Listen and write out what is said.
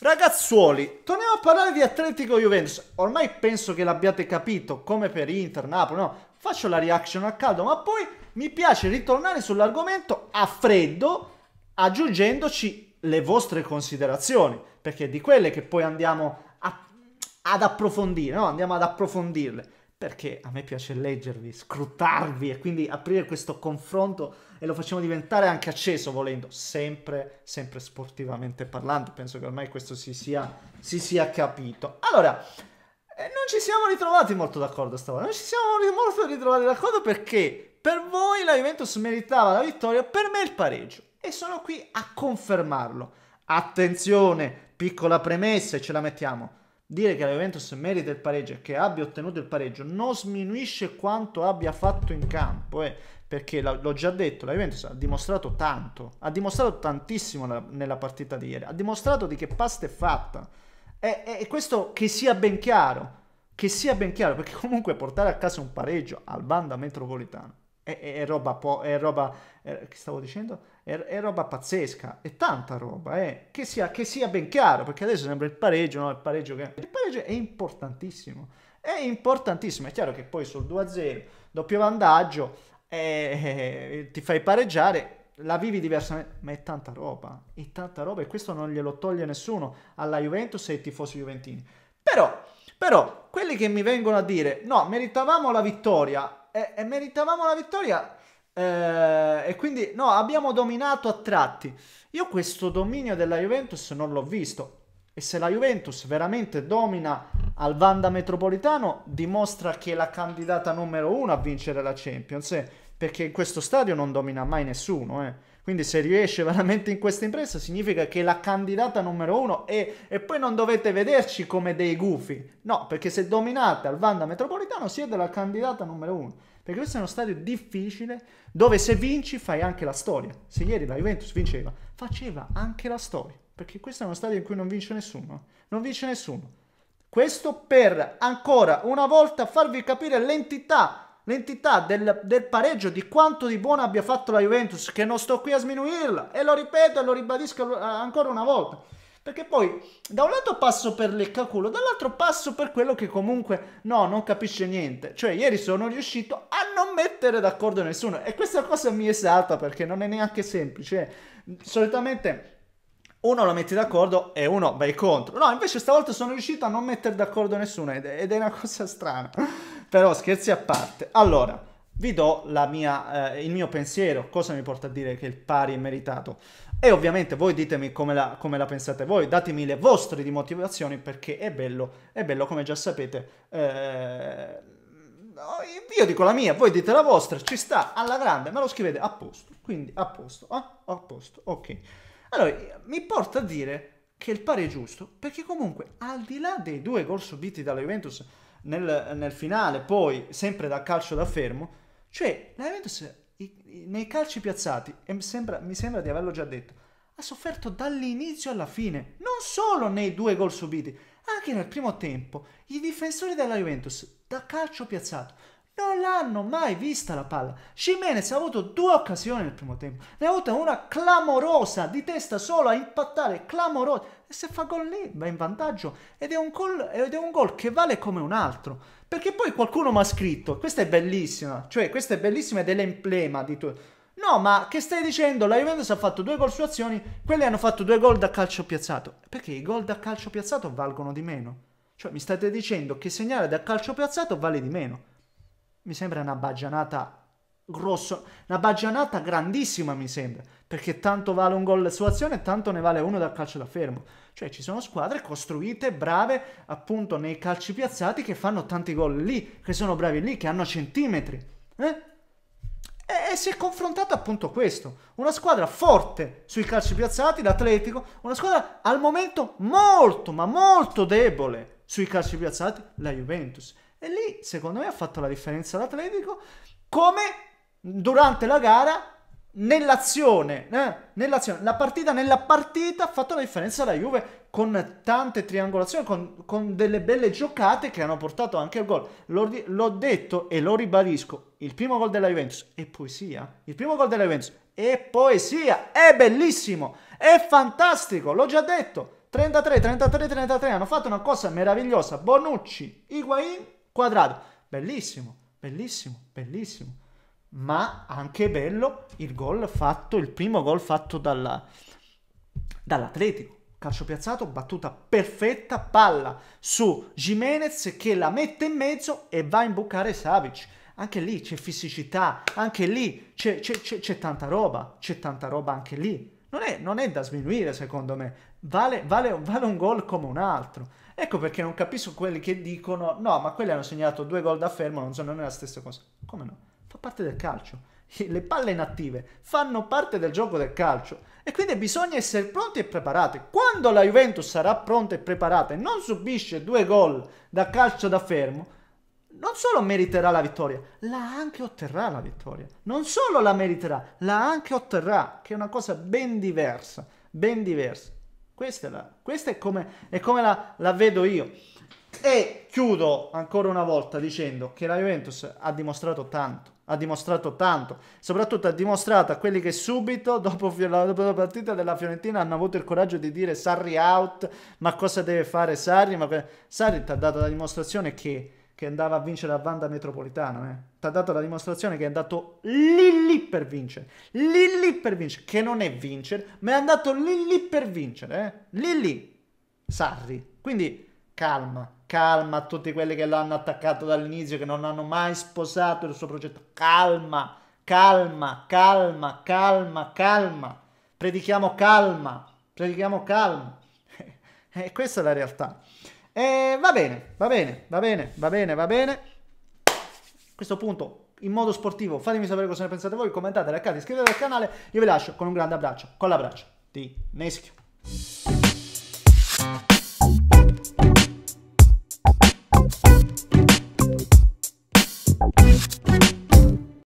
Ragazzuoli, torniamo a parlare di Atletico Juventus. Ormai penso che l'abbiate capito, come per Inter, Napoli, no? Faccio la reaction a caldo, ma poi mi piace ritornare sull'argomento a freddo, aggiungendoci le vostre considerazioni, perché è di quelle che poi andiamo a, ad approfondire, no? Andiamo ad approfondirle perché a me piace leggervi, scrutarvi e quindi aprire questo confronto e lo facciamo diventare anche acceso volendo, sempre, sempre sportivamente parlando, penso che ormai questo si sia, si sia capito. Allora, eh, non ci siamo ritrovati molto d'accordo stavolta, non ci siamo molto ritrovati d'accordo perché per voi la Juventus meritava la vittoria, per me il pareggio e sono qui a confermarlo. Attenzione, piccola premessa e ce la mettiamo Dire che la Juventus merita il pareggio e che abbia ottenuto il pareggio non sminuisce quanto abbia fatto in campo, eh, perché l'ho già detto, la Juventus ha dimostrato tanto, ha dimostrato tantissimo la, nella partita di ieri, ha dimostrato di che pasta è fatta. E, e, e questo che sia ben chiaro, che sia ben chiaro, perché comunque portare a casa un pareggio al banda metropolitano è, è, roba, po- è roba eh, che stavo dicendo? È, è, roba pazzesca, è tanta roba, eh. che, sia, che sia ben chiaro, perché adesso sembra il pareggio, no? il pareggio, che... il pareggio è importantissimo, è importantissimo, è chiaro che poi sul 2-0, doppio vantaggio, eh, eh, eh, ti fai pareggiare, la vivi diversamente, ma è tanta roba, è tanta roba e questo non glielo toglie nessuno alla Juventus e ai tifosi juventini. Però, però, quelli che mi vengono a dire, no, meritavamo la vittoria, e, e meritavamo la vittoria. Eh, e quindi no, abbiamo dominato a tratti. Io questo dominio della Juventus non l'ho visto. E se la Juventus veramente domina al Vanda Metropolitano, dimostra che è la candidata numero uno a vincere la Champions. Eh? Perché in questo stadio non domina mai nessuno. Eh. Quindi se riesce veramente in questa impresa significa che la candidata numero uno è, e poi non dovete vederci come dei gufi. No, perché se dominate al Vanda Metropolitano siete la candidata numero uno. Perché questo è uno stadio difficile dove se vinci fai anche la storia. Se ieri la Juventus vinceva, faceva anche la storia. Perché questo è uno stadio in cui non vince nessuno. Non vince nessuno. Questo per ancora una volta farvi capire l'entità l'entità del, del, pareggio, di quanto di buono abbia fatto la Juventus, che non sto qui a sminuirla, e lo ripeto e lo ribadisco eh, ancora una volta. Perché poi da un lato passo per leccaculo, dall'altro passo per quello che comunque no, non capisce niente. Cioè ieri sono riuscito a non mettere d'accordo nessuno e questa cosa mi esalta perché non è neanche semplice. Eh. Solitamente uno lo metti d'accordo e uno vai contro. No, invece stavolta sono riuscito a non mettere d'accordo nessuno ed è una cosa strana. Però scherzi a parte. Allora, vi do mia, eh, il mio pensiero, cosa mi porta a dire che il pari è meritato. E ovviamente voi ditemi come la, come la pensate voi, datemi le vostre motivazioni perché è bello, è bello come già sapete. Eh, io dico la mia, voi dite la vostra, ci sta alla grande, me lo scrivete a posto, quindi a posto, ah, a posto, ok. Allora, mi porta a dire che il pari è giusto perché comunque al di là dei due gol subiti dalla Juventus nel, nel finale, poi sempre da calcio da fermo, cioè la Juventus i, i, nei calci piazzati, e mi sembra, mi sembra di averlo già detto, ha sofferto dall'inizio alla fine, non solo nei due gol subiti, anche nel primo tempo, i difensori della Juventus da calcio piazzato non l'hanno mai vista la palla. Jimenez ha avuto due occasioni nel primo tempo. Ne ha avuta una clamorosa di testa solo a impattare, clamorosa. E se fa gol lì va in vantaggio. Ed è un gol, che vale come un altro. Perché poi qualcuno mi ha scritto, questa è bellissima, cioè questa è bellissima ed è l'emblema di tu. No, ma che stai dicendo? La Juventus ha fatto due gol su azioni, quelli hanno fatto due gol da calcio piazzato. Perché i gol da calcio piazzato valgono di meno? Cioè mi state dicendo che segnare da calcio piazzato vale di meno mi sembra una baggianata grosso, una baggianata grandissima mi sembra, perché tanto vale un gol su azione tanto ne vale uno dal calcio da fermo. Cioè ci sono squadre costruite, brave appunto nei calci piazzati che fanno tanti gol lì, che sono bravi lì, che hanno centimetri. Eh? E, e si è confrontato appunto questo, una squadra forte sui calci piazzati, l'Atletico, una squadra al momento molto ma molto debole sui calci piazzati, la Juventus. E lì, secondo me, ha fatto la differenza l'Atletico come durante la gara nell'azione, eh, nell'azione, la partita nella partita ha fatto la differenza la Juve con tante triangolazioni, con, con, delle belle giocate che hanno portato anche al gol. L'ho, l'ho, detto e lo ribadisco, il primo gol della Juventus è poesia, il primo gol della Juventus è poesia, è bellissimo, è fantastico, l'ho già detto, 33, 33, 33, hanno fatto una cosa meravigliosa, Bonucci, Higuain quadrato. Bellissimo, bellissimo, bellissimo. Ma anche bello il gol fatto, il primo gol fatto dalla, dall'Atletico. Calcio piazzato, battuta perfetta, palla su Jimenez che la mette in mezzo e va a imboccare Savic. Anche lì c'è fisicità, anche lì c'è, tanta roba, c'è tanta roba anche lì. Non è, non è da sminuire secondo me vale, vale, vale un gol come un altro. Ecco perché non capisco quelli che dicono no, ma quelli hanno segnato due gol da fermo, non sono la stessa cosa. Come no? Fa parte del calcio. Le palle inattive fanno parte del gioco del calcio e quindi bisogna essere pronti e preparati. Quando la Juventus sarà pronta e preparata e non subisce due gol da calcio da fermo, non solo meriterà la vittoria, la anche otterrà la vittoria. Non solo la meriterà, la anche otterrà, che è una cosa ben diversa, ben diversa. Questa è, la, questa è come, è come la, la vedo io. E chiudo ancora una volta dicendo che la Juventus ha dimostrato tanto ha dimostrato tanto, soprattutto ha dimostrato a quelli che subito dopo, la, dopo la partita della Fiorentina hanno avuto il coraggio di dire Sarri out, ma cosa deve fare Sarri? Ma... Sarri ti ha dato la dimostrazione che che andava a vincere a Vanda Metropolitana. Eh. Ti ha dato la dimostrazione che è andato lì lì per vincere. Lì lì per vincere. Che non è vincere, ma è andato lì lì per vincere. Eh. Lì lì. Sarri. Quindi calma, calma a tutti quelli che l'hanno attaccato dall'inizio, che non hanno mai sposato il suo progetto. Calma, calma, calma, calma, calma. Predichiamo calma, predichiamo calma. e questa è la realtà. E va bene, va bene, va bene, va bene, va bene. A questo punto, in modo sportivo, fatemi sapere cosa ne pensate voi, commentate, like, iscrivetevi al canale. Io vi lascio con un grande abbraccio, con l'abbraccio di Neschio.